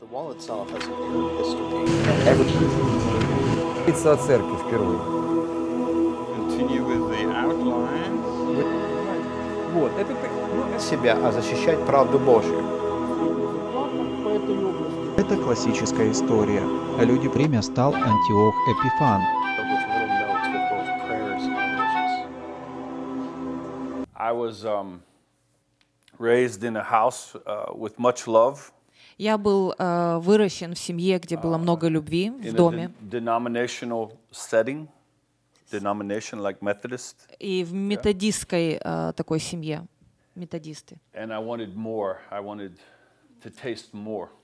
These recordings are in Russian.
Говорится о церкви впервые. Вот, это ну, себя, а защищать правду Божью. Это классическая история. А Люди время стал Антиох Эпифан, I was um, raised in a house uh, with much love. Я был э, выращен в семье, где было а, много любви, в доме. И в методистской э, такой семье, методисты.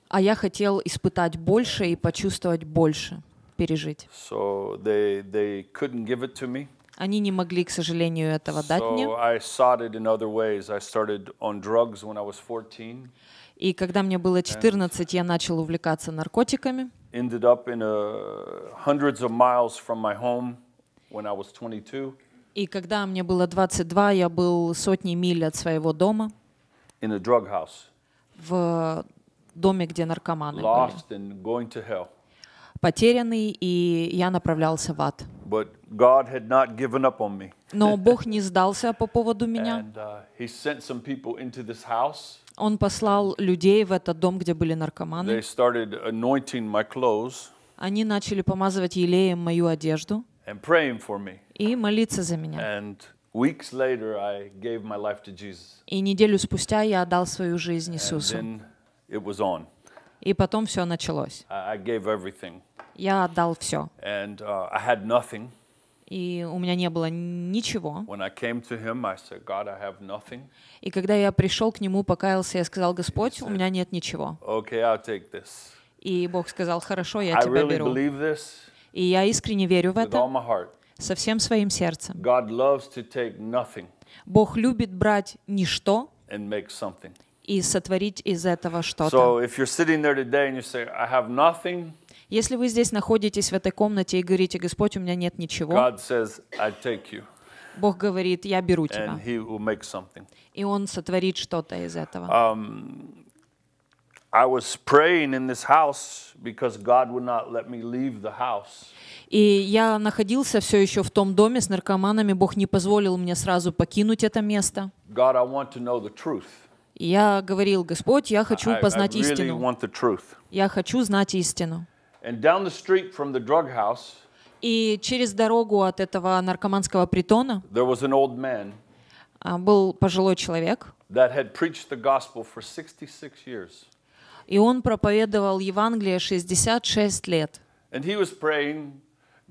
А я хотел испытать больше и почувствовать больше, пережить. So they, they couldn't give it to me. Они не могли, к сожалению, этого дать мне. И когда мне было 14, я начал увлекаться наркотиками. Ended up in a, uh, hundreds of miles from my home when I was 22. И когда мне было 22, я был сотни миль от своего дома. In a drug house. В доме, где наркоманы Lost были. And going to hell. Потерянный, и я направлялся в ад. But God had not given up on me. Но Бог не сдался по поводу меня. Uh, Он послал людей в этот дом, где были наркоманы. Они начали помазывать елеем мою одежду и молиться за меня. И неделю спустя я отдал свою жизнь Иисусу. И потом все началось. Я отдал все и у меня не было ничего. Him, said, и когда я пришел к нему, покаялся, я сказал, Господь, said, у меня нет ничего. Okay, и Бог сказал, хорошо, я I тебя really беру. и я искренне верю в это со всем своим сердцем. Бог любит брать ничто и сотворить из этого что-то. So если вы здесь находитесь в этой комнате и говорите, Господь, у меня нет ничего, God says, I take you. Бог говорит, я беру тебя. And he will make something. И Он сотворит что-то из этого. Um, I was praying in this house because God would not let me leave the house. И я находился все еще в том доме с наркоманами. Бог не позволил мне сразу покинуть это место. God, I want to know the truth. Я говорил, Господь, я хочу познать I, I really истину. Want the truth. Я хочу знать истину. And down the street from the drug house, и через дорогу от этого наркоманского притона there was an old man, был пожилой человек, that had preached the gospel for 66 years. и он проповедовал Евангелие 66 лет. And he was praying,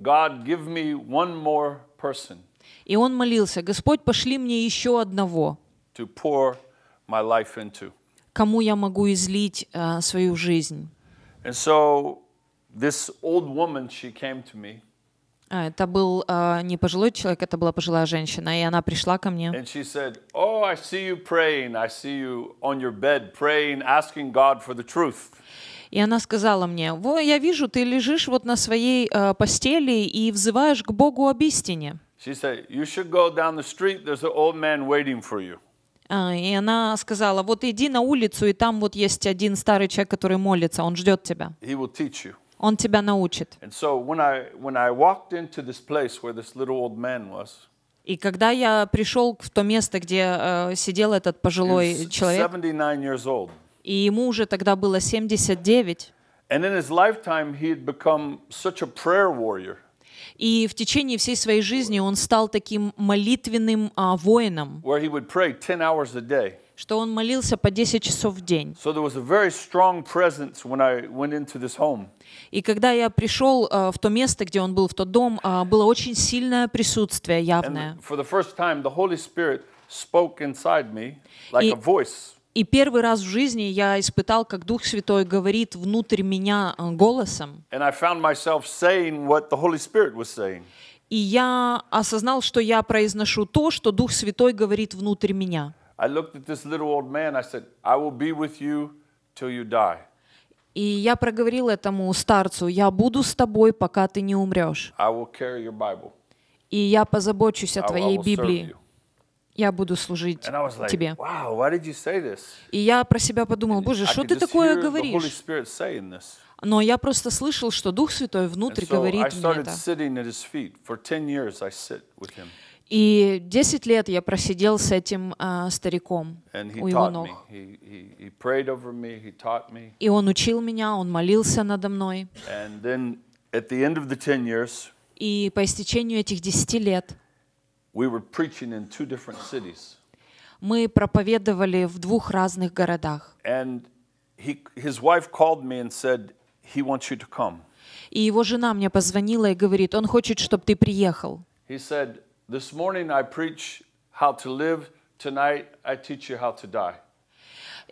God, give me one more person. И он молился, Господь, пошли мне еще одного, to pour my life into. кому я могу излить uh, свою жизнь. And so This old woman, she came to me. А, это был uh, не пожилой человек, это была пожилая женщина, и она пришла ко мне. said, "Oh, И она сказала мне, «Во, я вижу, ты лежишь вот на своей uh, постели и взываешь к Богу об истине». said, Uh, и она сказала, вот иди на улицу, и там вот есть один старый человек, который молится, он ждет тебя. Он тебя научит. И когда я пришел в то место, где э, сидел этот пожилой человек, и ему уже тогда было 79, And И в течение всей своей жизни он стал таким молитвенным а, воином, where he would pray 10 hours a day что он молился по 10 часов в день. So И когда я пришел uh, в то место, где он был, в тот дом, uh, было очень сильное присутствие явное. time, like и, И первый раз в жизни я испытал, как Дух Святой говорит внутрь меня э, голосом. And I И я осознал, что я произношу то, что Дух Святой говорит внутрь меня. I looked at this little old man, I said, I will be with you till you die. И я проговорил этому старцу, я буду с тобой, пока ты не умрешь. I will carry your Bible. И я позабочусь о твоей Библии. я буду служить like, тебе. Wow, и я про себя подумал, Боже, что ты такое говоришь? Но я просто слышал, что Дух Святой внутрь so говорит мне это. И 10 лет я просидел с этим э, стариком у его ног. He, he, he me, И он учил меня, он молился надо мной. years, И по истечению этих 10 лет we мы проповедовали в двух разных городах. И его жена мне позвонила и говорит, он хочет, чтобы ты приехал. He said, This morning I preach how to live, tonight I teach you how to die.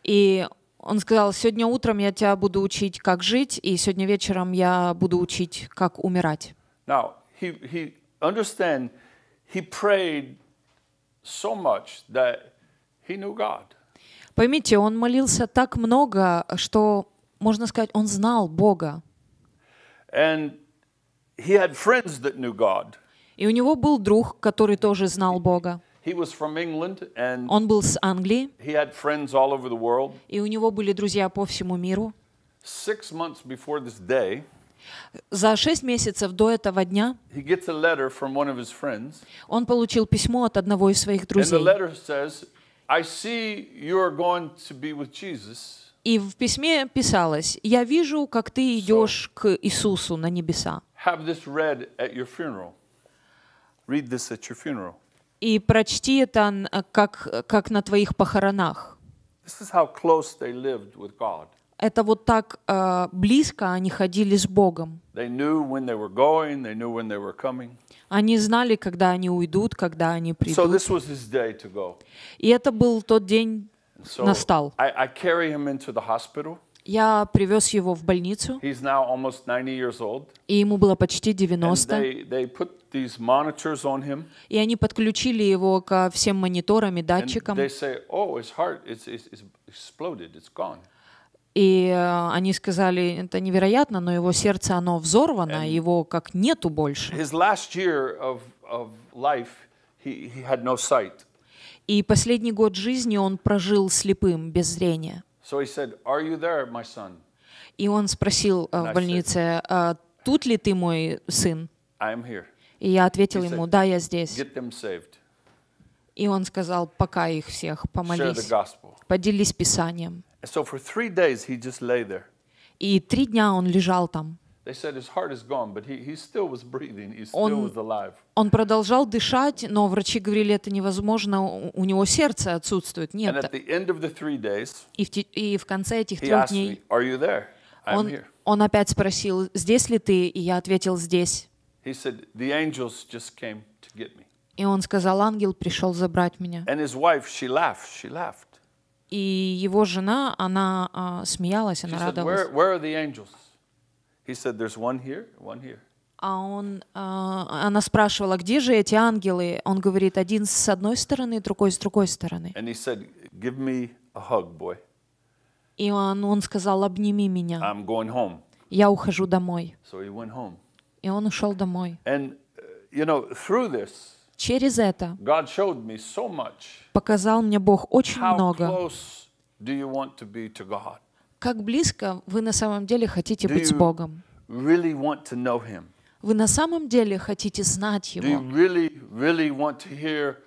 И он сказал, сегодня утром я тебя буду учить, как жить, и сегодня вечером я буду учить, как умирать. Now, he, he understand, he prayed so much that he knew God. Поймите, он молился так много, что, можно сказать, он знал Бога. And he had friends that knew God. И у него был друг, который тоже знал Бога. Он был с Англии. И у него были друзья по всему миру. За шесть месяцев до этого дня он получил письмо от одного из своих друзей. И в письме писалось, «Я вижу, как ты идешь к Иисусу на небеса. Read this at your funeral. И прочти это как, как на твоих похоронах. This is how close they lived with God. Это вот так э, близко они ходили с Богом. They knew when they were going, they knew when they were coming. Они знали, когда они уйдут, когда они придут. So this was his day to go. И это был тот день, so настал. I, I carry him into the hospital. Я привез его в больницу. He's now almost 90 years old. И ему было почти 90. And they, they put these monitors on him. И они подключили его ко всем мониторам и датчикам. Oh, и э, они сказали, это невероятно, но его сердце, оно взорвано, And его как нету больше. His last year of, of life, he, he had no sight. И последний год жизни он прожил слепым, без зрения. So he said, Are you there, my son? И он спросил э, в больнице, «А тут ли ты мой сын? I am here. И я ответил ему, да, я здесь. Get them saved. И он сказал, пока их всех, помолись, поделись Писанием. So for three days he just lay there. И три дня он лежал там. Он, продолжал дышать, но врачи говорили, это невозможно, у него сердце отсутствует, нет. и, в, конце этих трех дней он, он опять спросил, здесь ли ты? И я ответил, здесь. И он сказал, ангел пришел забрать меня. И его жена, она а, смеялась, она радовалась. He said, there's one here, one here. А он, uh, она спрашивала, где же эти ангелы? Он говорит, один с одной стороны, другой с другой стороны. And he said, Give me a hug, boy. И он, он сказал, обними меня. I'm going home. Я ухожу домой. So he went home. И он ушел домой. And, uh, you know, through this, Через это God showed me so much, показал мне Бог очень how много. Close do you want to be to God? как близко вы на самом деле хотите быть с Богом. Really Вы на самом деле хотите знать Его. really, really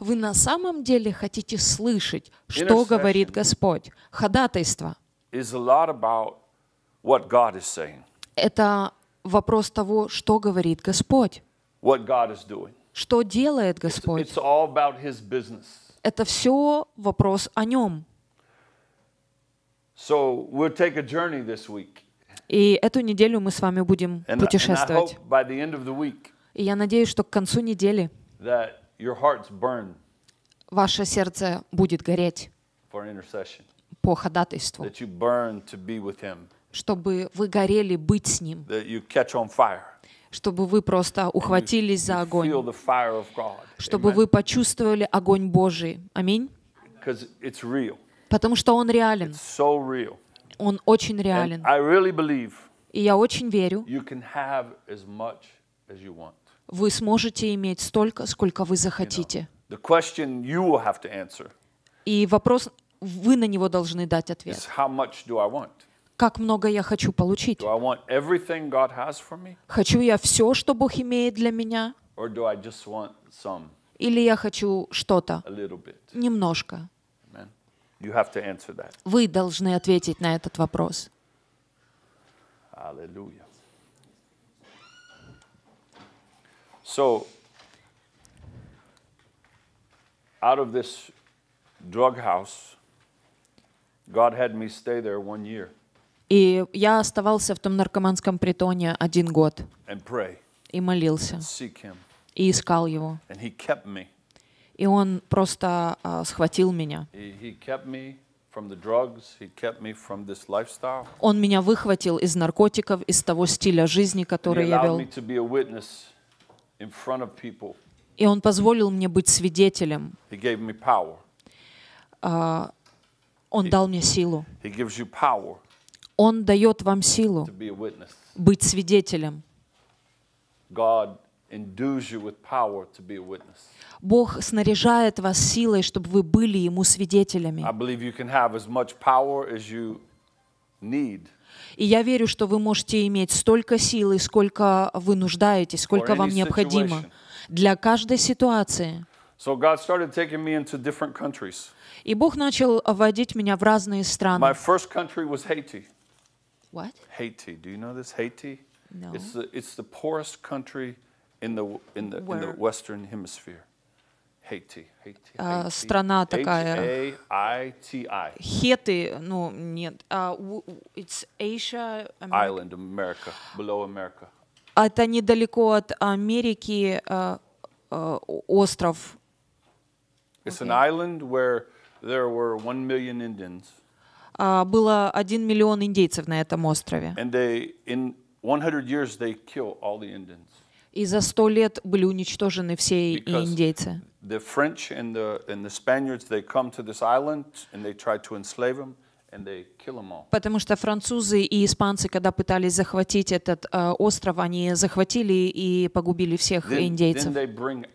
Вы на самом деле хотите слышать, что говорит Господь. Ходатайство. Это вопрос того, что говорит Господь. Что делает Господь. It's, it's Это все вопрос о Нем. So we'll take a journey this week. И эту неделю мы с вами будем and, путешествовать. And by week И я надеюсь, что к концу недели ваше сердце будет гореть по ходатайству, чтобы вы горели быть с Ним, чтобы вы просто ухватились за огонь, чтобы вы почувствовали огонь Божий. Аминь. It's real. Потому что он реален. So он очень реален. Really believe, И я очень верю, as as вы сможете иметь столько, сколько вы захотите. You know, И вопрос, вы на него должны дать ответ. Как много я хочу получить? Хочу я все, что Бог имеет для меня? Или я хочу что-то? Немножко. Вы должны ответить на этот вопрос. Аллилуйя. So, out of this drug house, God had me stay there one year. И я оставался в том наркоманском притоне один год. And pray. И молился. And seek him. И искал его. And he kept me и он просто э, схватил меня. Он меня выхватил из наркотиков, из того стиля жизни, который я вел. И он позволил мне быть свидетелем. А, он дал мне силу. Он дает вам силу быть свидетелем. Бог снаряжает вас силой, чтобы вы были Ему свидетелями. И я верю, что вы можете иметь столько силы, сколько вы нуждаетесь, сколько вам необходимо для каждой ситуации. So God started taking me into different countries. И Бог начал вводить меня в разные страны. My first country was Haiti. What? Haiti. Do you know this? Haiti? No. It's the, it's the poorest country in in the, in the, in the Western Hemisphere. Haiti, Haiti, uh, Haiti. Страна такая. H-A-I-T-I. Хеты, ну нет. it's Asia. Island, America, below America. Это недалеко от Америки остров. It's an island where there were one million Indians. было один миллион индейцев на этом острове. And they, in 100 years they kill all the Indians. и за сто лет были уничтожены все индейцы. The French and the, and the Spaniards, they come to this island and they try to enslave them. Потому что французы и испанцы, когда пытались захватить этот э, остров, они захватили и погубили всех then, индейцев. Then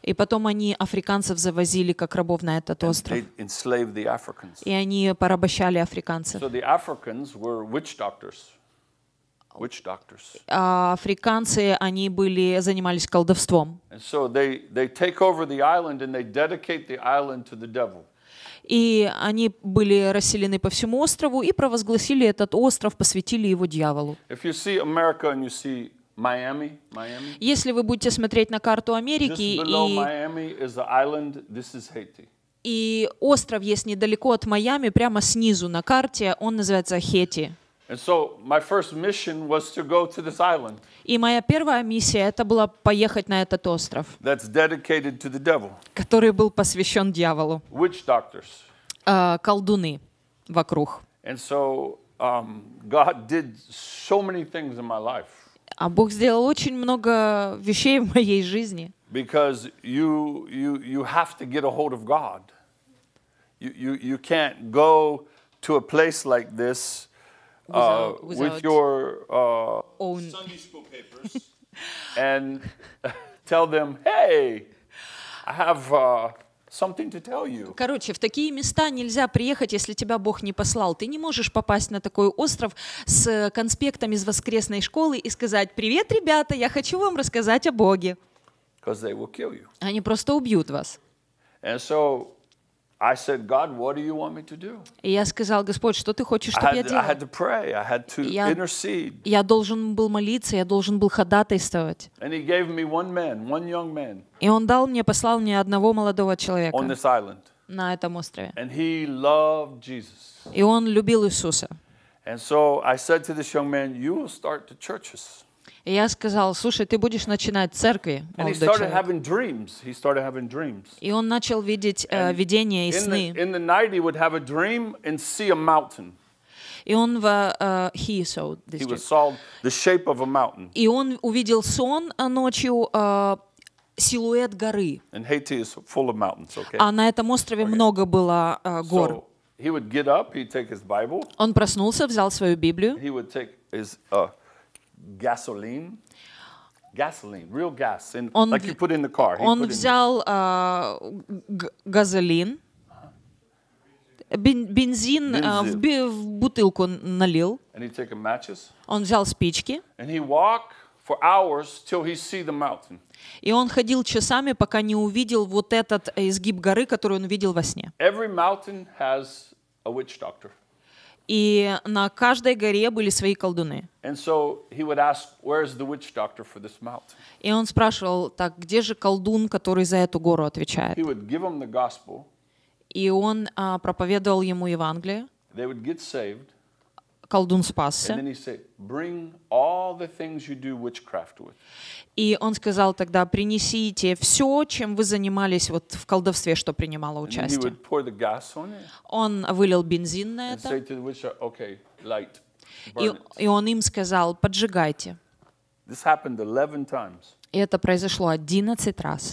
и потом они африканцев завозили как рабов на этот остров. И они порабощали африканцев. So Witch doctors. А, африканцы, они были, занимались колдовством. И они были расселены по всему острову и провозгласили этот остров, посвятили его дьяволу. Miami, Miami. Если вы будете смотреть на карту Америки и и остров есть недалеко от Майами, прямо снизу на карте, он называется Хети. And so my first mission was to go to this island. И моя первая миссия это была поехать на этот остров. That's dedicated to the devil. Который был посвящен дьяволу. Witch doctors. колдуны вокруг. And so um, God did so many things in my life. А Бог сделал очень много вещей в моей жизни. Because you you you have to get a hold of God. You you you can't go to a place like this. Uh, without, uh, without with your uh, own Sunday school papers and tell them, hey, I have uh, something to tell you. Короче, в такие места нельзя приехать, если тебя Бог не послал. Ты не можешь попасть на такой остров с э, конспектом из воскресной школы и сказать, привет, ребята, я хочу вам рассказать о Боге. They will kill you. Они просто убьют вас. And so I said, God, what do you want me to do? Я сказал, Господь, что ты хочешь, чтобы я делал? I had to pray, I had to я, intercede. Я должен был молиться, я должен был ходатайствовать. And he gave me one man, one young man. И он дал мне, послал мне одного молодого человека. On this island. На этом острове. And he loved Jesus. И он любил Иисуса. And so I said to this young man, you will start the churches. И я сказал, слушай, ты будешь начинать церкви, И он начал видеть э, видения и сны. И он в uh, э, he saw this he was saw the shape of a mountain. И он увидел сон а ночью uh, силуэт горы. And Haiti is full of mountains, okay? А на этом острове okay. много было uh, гор. So he would get up, he'd take his Bible. Он проснулся, взял свою Библию. He would take his uh, gasoline. Gasoline, real gas, in, он, like you put in the car. He он взял in... uh, газолин, бен, бензин, бензин. Uh, в, бе в бутылку налил. And he taken matches. Он взял спички. And he walked for hours till he see the mountain. И он ходил часами, пока не увидел вот этот изгиб горы, который он видел во сне. Every mountain has a witch doctor. И на каждой горе были свои колдуны. И он спрашивал, так, где же колдун, который за эту гору отвечает? И он а, проповедовал ему Евангелие. They would get saved колдун спасся. И он сказал тогда, принесите все, чем вы занимались вот в колдовстве, что принимало участие. Он вылил бензин на это. И, и он им сказал, поджигайте. И это произошло 11 раз.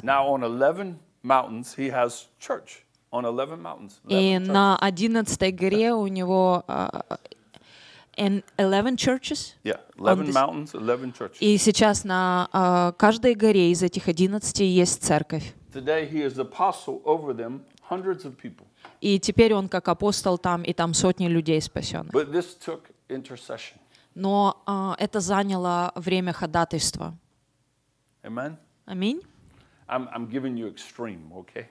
И на 11 горе у него а, and 11 churches. Yeah, 11 mountains, 11 churches. И сейчас на uh, каждой горе из этих 11 есть церковь. Today he is the apostle over them, hundreds of people. И теперь он как апостол там, и там сотни людей спасенных. But this took intercession. Но uh, это заняло время ходатайства. Amen. Аминь. I'm, I'm giving you extreme, okay?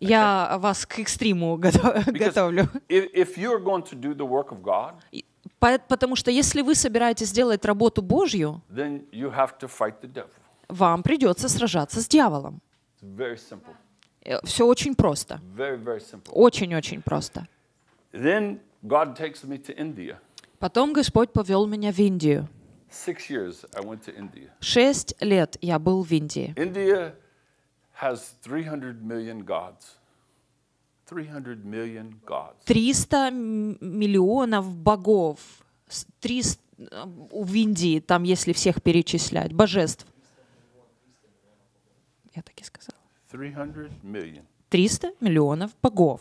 Я вас к экстриму готовлю. If, if you're going to do the work of God, Потому что если вы собираетесь делать работу Божью, вам придется сражаться с дьяволом. Э, Все очень просто. Очень-очень просто. Потом Господь повел меня в Индию. Шесть лет я был в Индии. Индия has 300 миллионов gods. 300 миллионов богов. 300, э, в Индии, там, если всех перечислять, божеств. Я так и сказала. 300 миллионов богов.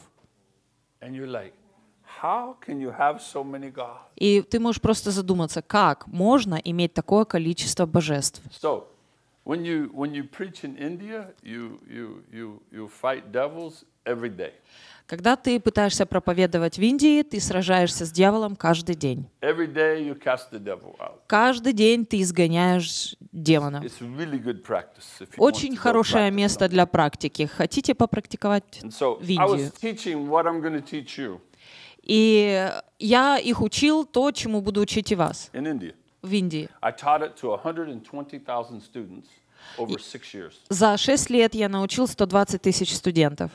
И ты можешь просто задуматься, как можно иметь такое количество божеств. When you, when you preach in India, you, you, you, you fight devils every day. Когда ты пытаешься проповедовать в Индии, ты сражаешься с дьяволом каждый день. Каждый день ты изгоняешь демона. Очень хорошее место для практики. Хотите попрактиковать в Индии? И я их учил то, чему буду учить и вас. в Индии. За шесть лет я научил 120 тысяч студентов.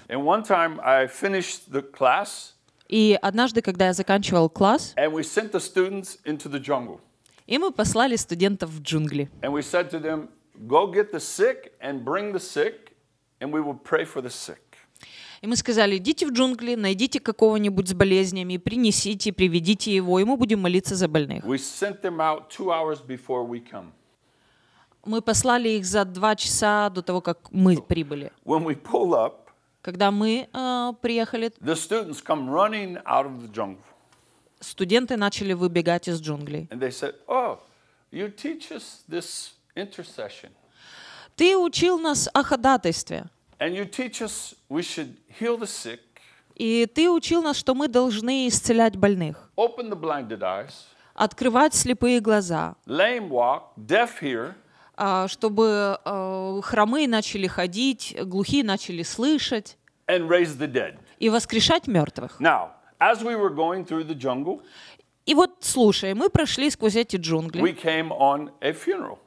И однажды, когда я заканчивал класс, и мы послали студентов в джунгли. Go get the sick and bring the sick, and we will pray for the sick. И мы сказали, идите в джунгли, найдите какого-нибудь с болезнями, принесите, приведите его, и мы будем молиться за больных. Мы послали их за два часа до того, как мы прибыли. Когда мы э, приехали, студенты начали выбегать из джунглей. Oh, Ты учил нас о ходатайстве. И ты учил нас, что мы должны исцелять больных. Открывать слепые глаза. А, чтобы а, хромые начали ходить, глухие начали слышать и воскрешать мертвых. as we were going through the jungle, и вот, слушай, мы прошли сквозь эти джунгли, we came on a funeral.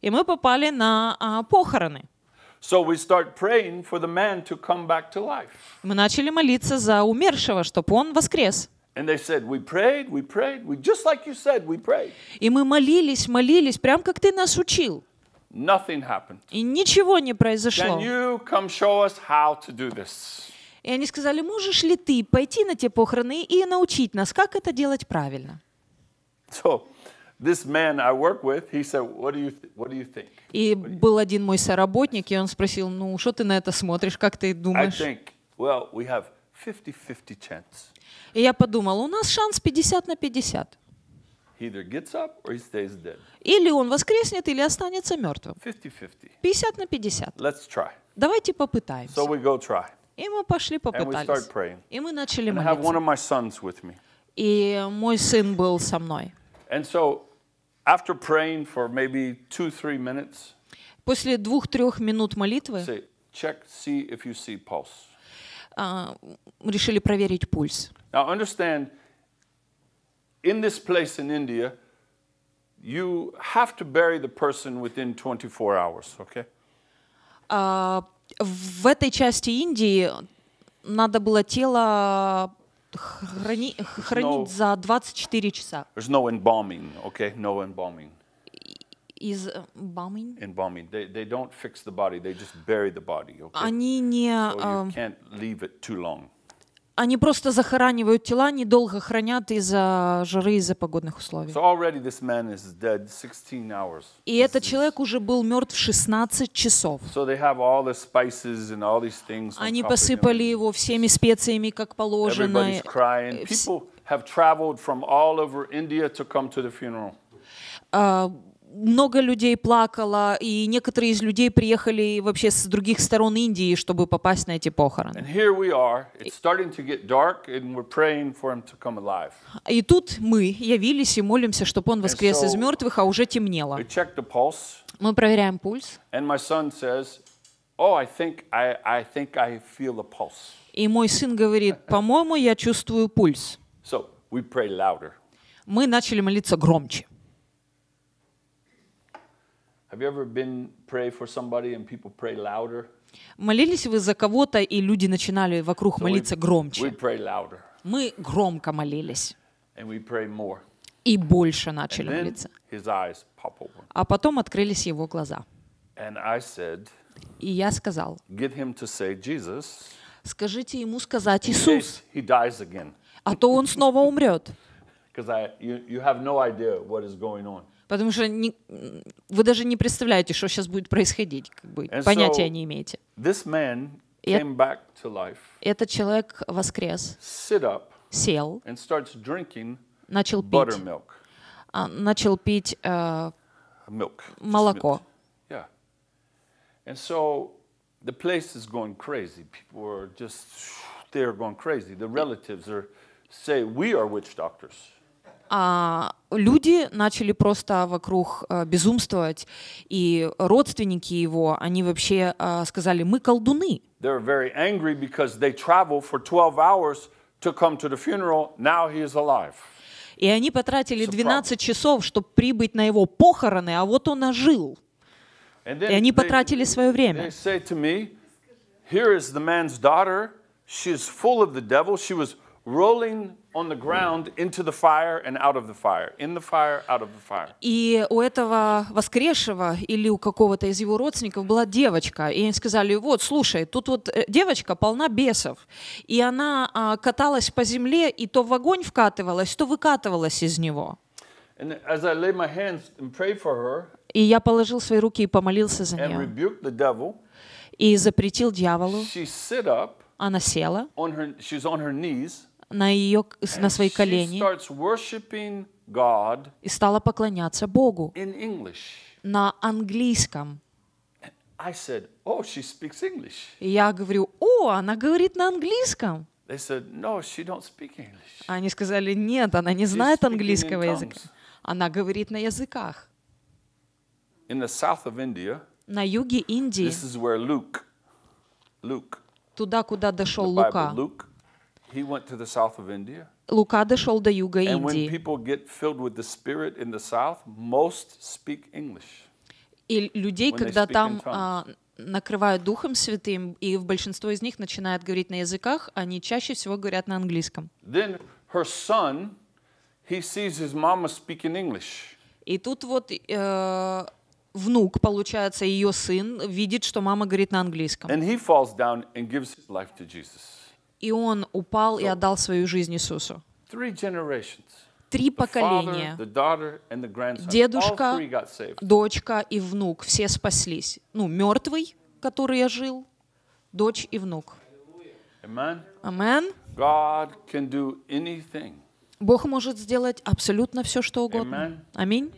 и мы попали на а, похороны. Мы начали молиться за умершего, чтобы он воскрес. И мы молились, молились, прям как ты нас учил. Nothing happened. И ничего не произошло. Can you come show us how to do this? И они сказали, можешь ли ты пойти на те похороны и научить нас, как это делать правильно? So, и был один мой соработник, и он спросил, ну, что ты на это смотришь, как ты думаешь? И я подумал, у нас шанс 50 на 50. Either gets up or he stays dead. Или он воскреснет, или останется мертвым. 50 на 50. Let's try. Давайте попытаемся. So we go try. И мы пошли попытались. И мы начали молиться. И мой сын был со мной. And so After praying for maybe two, three minutes, После двух-трех минут молитвы say, check, see if you see pulse. Uh, решили проверить пульс. Now understand, in this place in India, you have to bury the person within 24 hours, okay? Uh, в этой части Индии надо было тело храни, хранить no, за 24 часа. There's No embalming, okay? No embalming. Из bombing? Embalming. They, they don't fix the body, they just bury the body, okay? Они не... So you can't leave it too long. Они просто захоранивают тела, недолго хранят из-за жары, из-за погодных условий. И этот человек уже был мертв 16 часов. Они посыпали его всеми специями, как положено. Have traveled from all over India to come to the много людей плакало, и некоторые из людей приехали вообще с других сторон Индии, чтобы попасть на эти похороны. И тут мы явились и молимся, чтобы он воскрес из мертвых, а уже темнело. Мы проверяем пульс. И мой сын говорит, по-моему, я чувствую пульс. Мы начали молиться громче. Have you ever been pray for somebody and people pray louder? Молились вы за кого-то, и люди начинали вокруг so молиться we, громче. We pray louder. Мы громко молились. And we pray more. И больше начали and молиться. His eyes pop open. А потом открылись его глаза. And I said, и я сказал, Get him to say Jesus, скажите ему сказать Иисус, he dies again. а то он снова умрет. I, you, you have no idea what is going on. Потому что не, вы даже не представляете, что сейчас будет происходить. Как бы, And понятия so, не имеете. This man came back to life, этот человек воскрес, sit up, сел, and starts drinking начал пить, buttermilk. А, начал пить э, milk, молоко. Milk. Yeah. And so the place is going crazy. People are just they're going crazy. The relatives are say we are witch doctors. А, люди начали просто вокруг э, безумствовать, и родственники его, они вообще э, сказали, мы колдуны. И они потратили 12 часов, чтобы прибыть на его похороны, а вот он ожил. И они потратили свое время on the ground, into the fire and out of the fire, in the fire, out of the fire. И у этого воскресшего или у какого-то из его родственников была девочка, и они сказали, вот, слушай, тут вот э, девочка полна бесов, и она а, каталась по земле, и то в огонь вкатывалась, то выкатывалась из него. And as I laid my hands and prayed for her, и я положил свои руки и помолился за нее. devil, и запретил дьяволу. She sit up, она села. On her, she's on her knees, на, ее, на свои колени и стала поклоняться Богу на английском. I said, oh, she speaks English. я говорю, о, она говорит на английском. They said, no, she don't speak English. Они сказали, нет, она не знает английского языка. Она говорит на языках. In the south of India, на юге Индии, this is where Luke, Luke, туда, куда дошел Лука, Luke, Лука дошел до юга Индии. И людей, когда там а, накрывают Духом Святым, и в большинство из них начинают говорить на языках, они чаще всего говорят на английском. Son, и тут вот э, внук, получается, ее сын, видит, что мама говорит на английском. And he falls down and gives his life to Jesus и он упал и отдал свою жизнь Иисусу. Три поколения, дедушка, дочка и внук, все спаслись. Ну, мертвый, который я жил, дочь и внук. Аминь. Бог может сделать абсолютно все, что угодно. Аминь.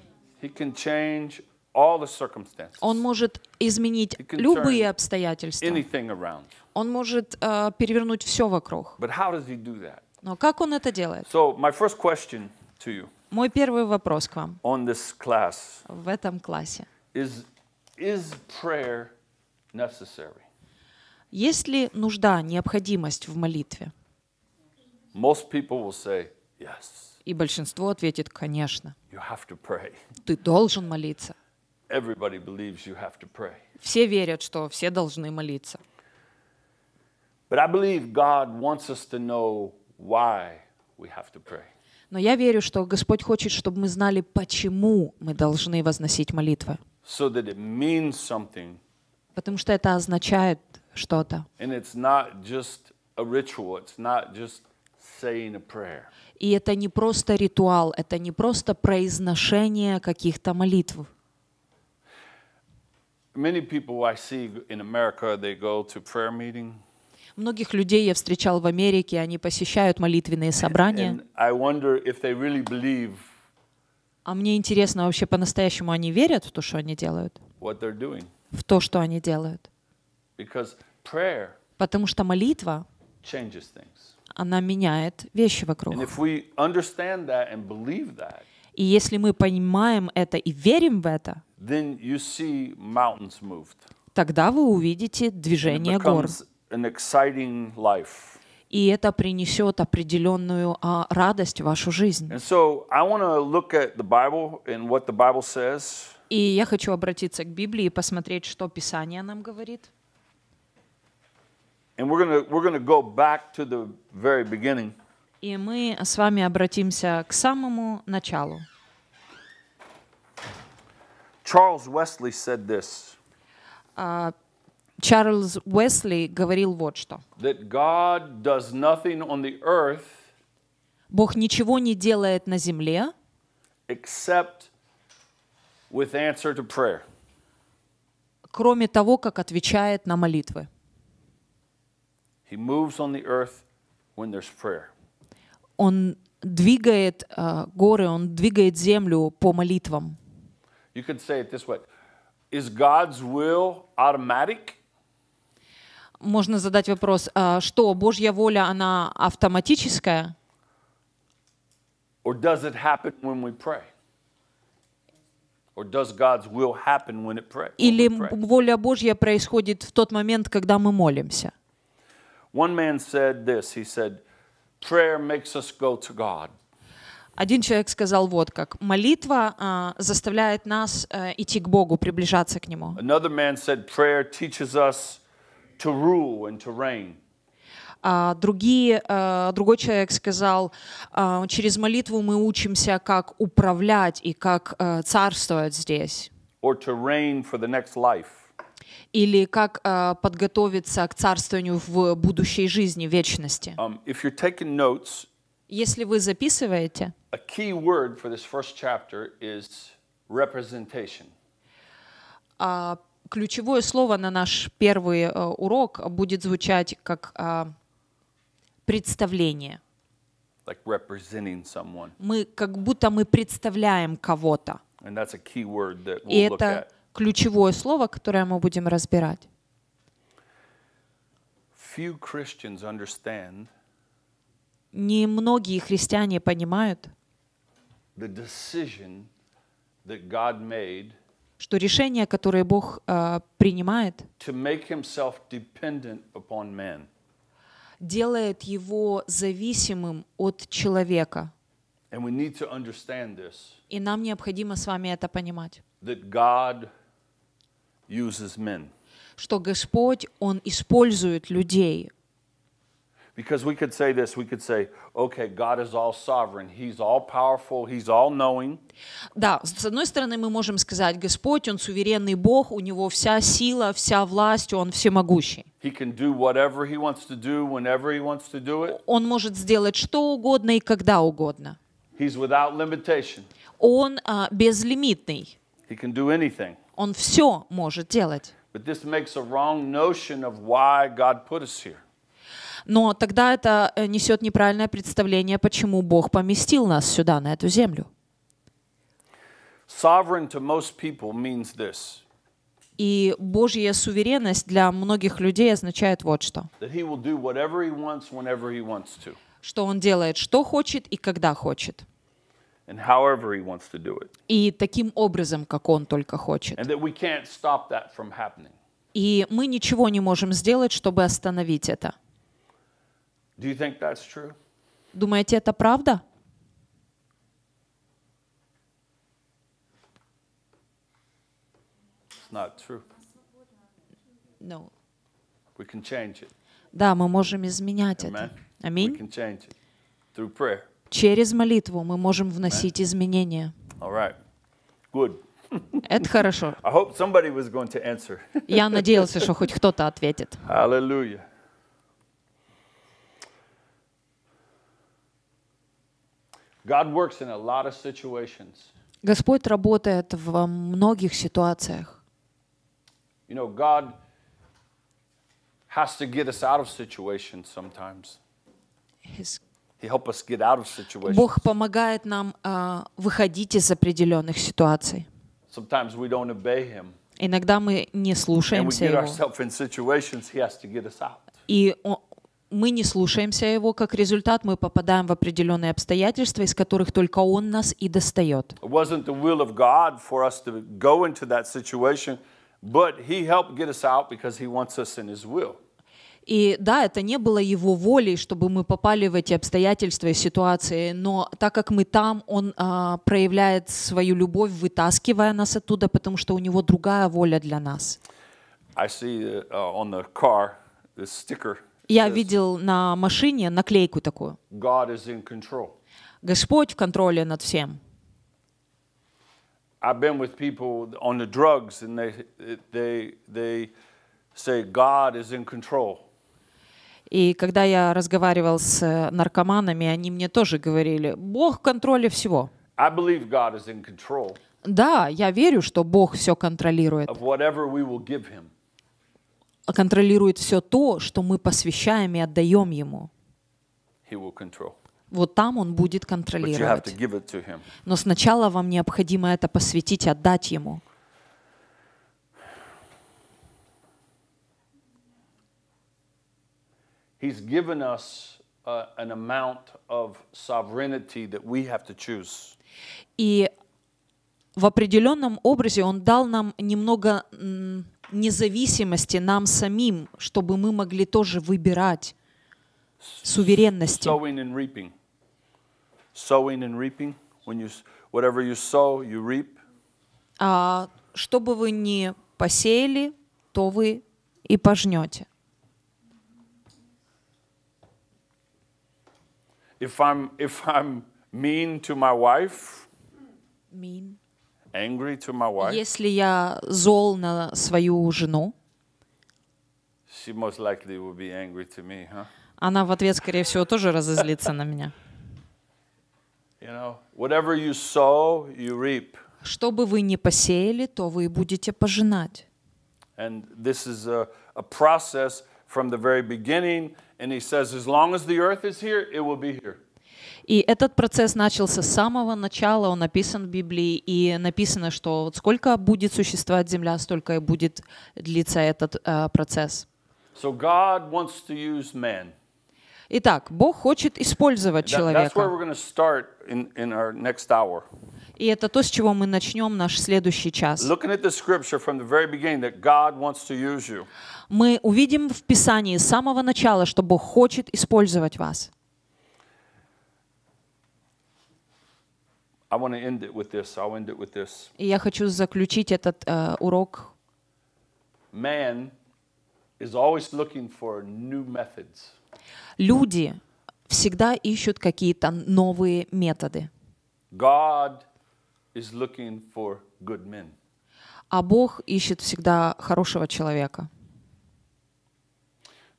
Он может изменить любые обстоятельства он может э, перевернуть все вокруг. But how does he do that? Но как он это делает? So my first question to you. Мой первый вопрос к вам. On this class. В этом классе. Is is prayer necessary? Есть ли нужда, необходимость в молитве? Most people will say yes. И большинство ответит, конечно. Ты должен молиться. Все верят, что все должны молиться. But I believe God wants us to know why we have to pray. Но я верю, что Господь хочет, чтобы мы знали, почему мы должны возносить молитвы. So that it means something. Потому что это означает что-то. And it's not just a ritual, it's not just saying a prayer. И это не просто ритуал, это не просто произношение каких-то молитв. Many people I see in America, they go to prayer meeting. Многих людей я встречал в Америке, они посещают молитвенные собрания. Really а мне интересно, вообще по-настоящему они верят в то, что они делают? В то, что они делают. Потому что молитва она меняет вещи вокруг. That, и если мы понимаем это и верим в это, тогда вы увидите движение гор an exciting life. И это принесет определенную а, радость в вашу жизнь. И я хочу обратиться к Библии и посмотреть, что Писание нам говорит. And we're gonna we're gonna go back to the very beginning. И мы с вами обратимся к самому началу. Чарльз Wesley сказал это. Чарльз Уэсли говорил вот что. Бог ничего не делает на земле, кроме того, как отвечает на молитвы. Он двигает uh, горы, он двигает землю по молитвам. You could say it this way. Is God's will automatic? можно задать вопрос, а, что Божья воля, она автоматическая? Or does it happen when we pray? Or does God's will happen when it pray, Или воля Божья происходит в тот момент, когда мы молимся? One man said this. He said, "Prayer makes us go to God." Один человек сказал вот как: молитва а, заставляет нас а, идти к Богу, приближаться к Нему. Another man said, "Prayer teaches us." to rule and to reign. А другие, э, другой человек сказал, «А, через молитву мы учимся, как управлять и как э, царствовать здесь. Или как э, подготовиться к царствованию в будущей жизни, вечности. Um, notes, если вы записываете, a key word for this first chapter Uh, ключевое слово на наш первый э, урок будет звучать как э, представление. Like representing someone. Мы как будто мы представляем кого-то. And that's a key word that we'll И это look at. ключевое слово, которое мы будем разбирать. Few Christians Немногие христиане понимают the decision that God made – что решения, которые Бог э, принимает, делает его зависимым от человека. И нам необходимо с вами это понимать. Что Господь, Он использует людей, Because we could say this, we could say, okay, God is all sovereign, He's all powerful, He's all knowing. Да, с одной стороны мы можем сказать, Господь, Он суверенный Бог, у Него вся сила, вся власть, Он всемогущий. He can do whatever He wants to do, whenever He wants to do it. Он может сделать что угодно и когда угодно. He's without limitation. Он а, безлимитный. He can do anything. Он все может делать. But this makes a wrong notion of why God put us here. Но тогда это э, несет неправильное представление, почему Бог поместил нас сюда, на эту землю. to most means this. И Божья суверенность для многих людей означает вот что. что он делает, что хочет и когда хочет. И таким образом, как он только хочет. И мы ничего не можем сделать, чтобы остановить это. Do you think that's true? Думаете, это правда? It's not true. No. We can change it. Да, мы можем изменять Amen. это. Аминь. We can change it through prayer. Через молитву мы можем вносить Amen. изменения. All right. Good. Это хорошо. Я надеялся, что хоть кто-то ответит. Аллилуйя. God works in a lot of situations. Господь работает во многих ситуациях. You know, God has to get us out of situations sometimes. His He help us get out of situations. Бог помогает нам uh, выходить из определенных ситуаций. Sometimes we don't obey him. Иногда мы не слушаемся Его. И мы не слушаемся его, как результат мы попадаем в определенные обстоятельства, из которых только он нас и достает. И да, это не было его волей, чтобы мы попали в эти обстоятельства и ситуации, но так как мы там, он а, проявляет свою любовь, вытаскивая нас оттуда, потому что у него другая воля для нас. I see uh, on the car this sticker я видел на машине наклейку такую. Господь в контроле над всем. I've been with people on the drugs and they, they, they say God is in control. И когда я разговаривал с э, наркоманами, они мне тоже говорили, Бог в контроле всего. I believe God is in control да, я верю, что Бог все контролирует. Of whatever we will give him контролирует все то, что мы посвящаем и отдаем Ему. Вот там Он будет контролировать. Но сначала вам необходимо это посвятить, отдать Ему. Uh, и в определенном образе Он дал нам немного независимости нам самим, чтобы мы могли тоже выбирать суверенности. Sowing and reaping. Sowing and reaping. When you, whatever you sow, you reap. А что бы вы ни посеяли, то вы и пожнете. If I'm, if I'm mean to my wife, mean angry to my wife, если я зол на свою жену, she most likely will be angry to me, huh? она в ответ, скорее всего, тоже разозлится на меня. You know, whatever you sow, you reap. Что бы вы ни посеяли, то вы будете пожинать. And this is a, a process from the very beginning, and he says, as long as the earth is here, it will be here. И этот процесс начался с самого начала, он написан в Библии, и написано, что вот сколько будет существовать земля, столько и будет длиться этот э, процесс. So God wants to use man. Итак, Бог хочет использовать человека. И это то, с чего мы начнем наш следующий час. Мы увидим в Писании с самого начала, что Бог хочет использовать вас. I want to end it with this. I'll end it with this. И я хочу заключить этот э, урок. Man is always looking for new methods. Люди всегда ищут какие-то новые методы. God is looking for good men. А Бог ищет всегда хорошего человека.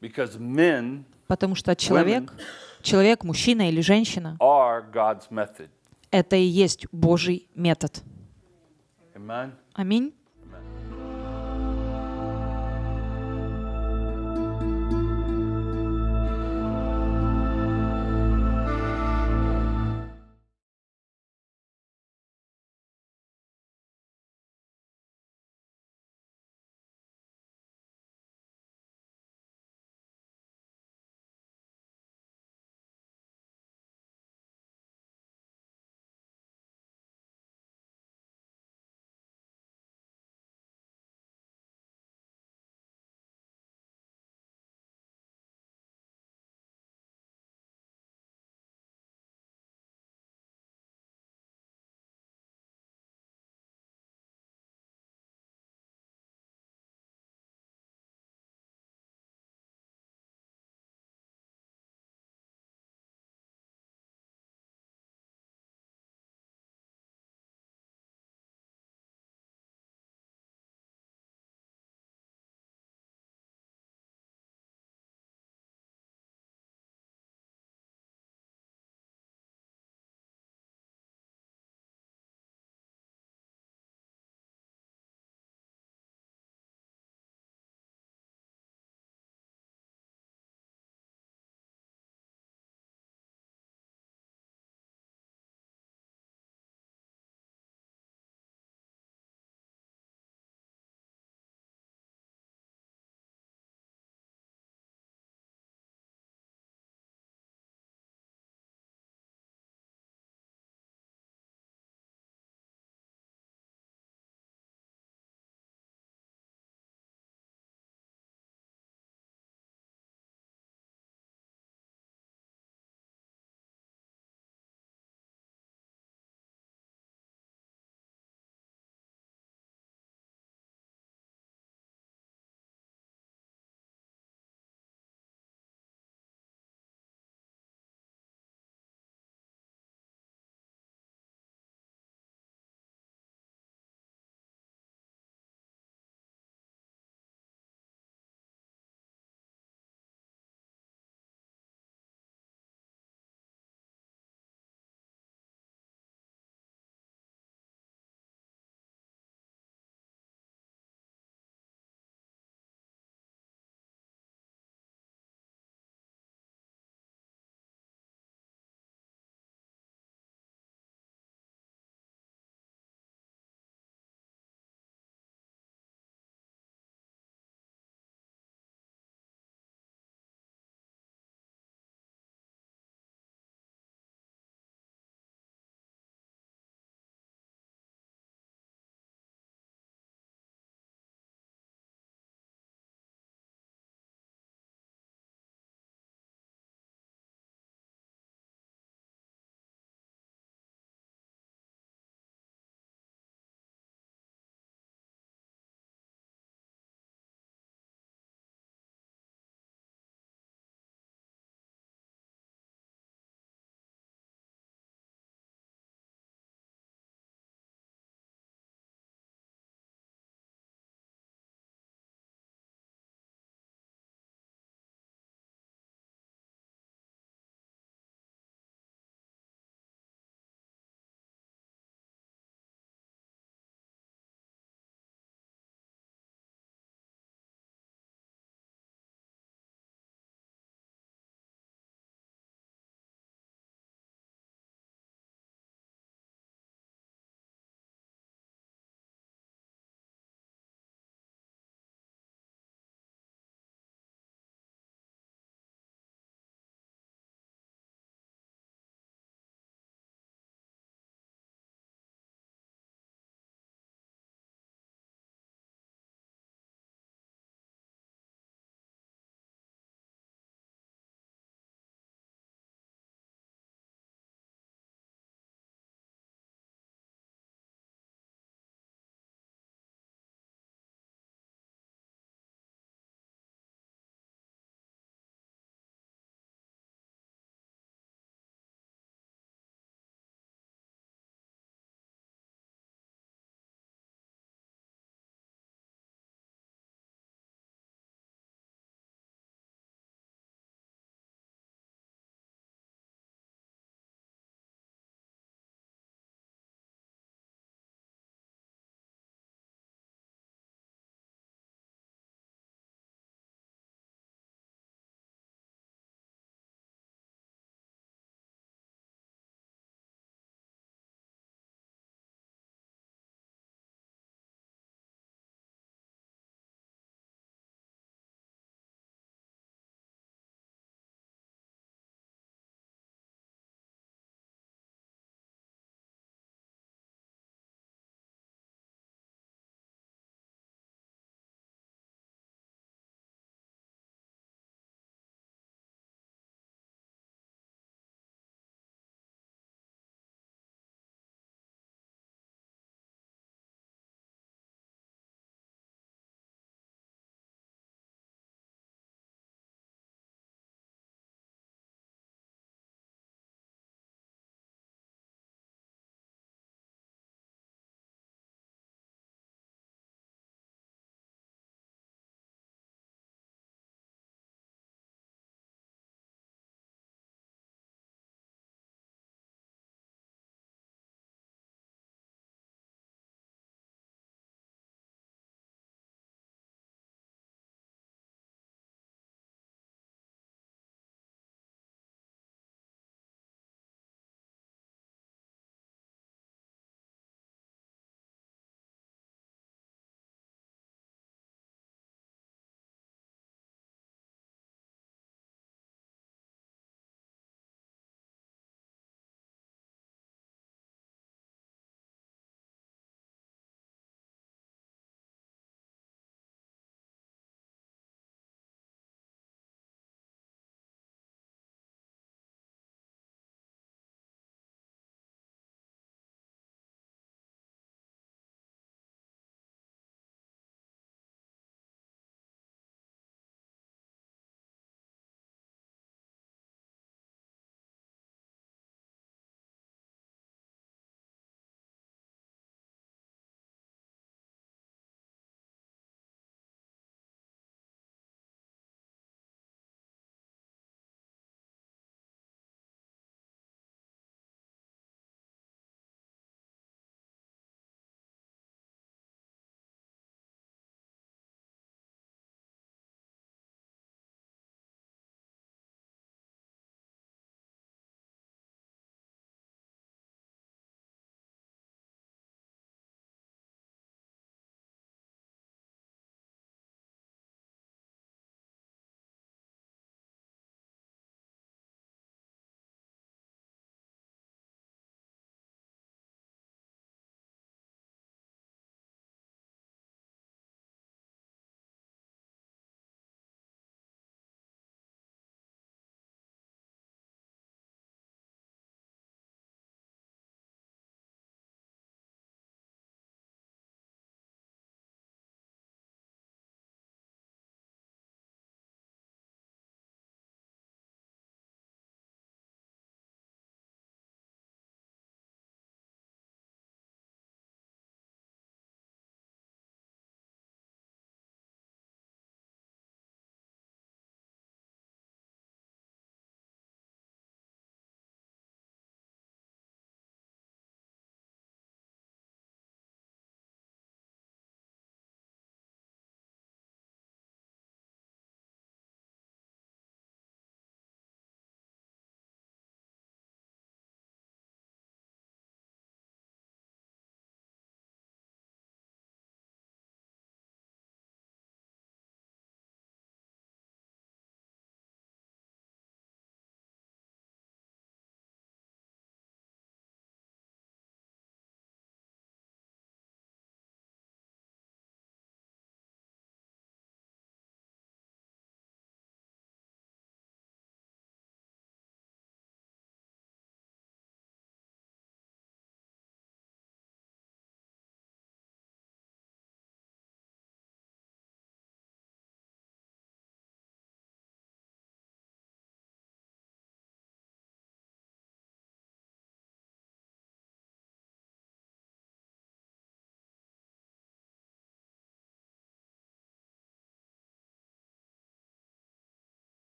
Because men, Потому что человек, women, человек, мужчина или женщина, are God's method это и есть Божий метод. Аминь.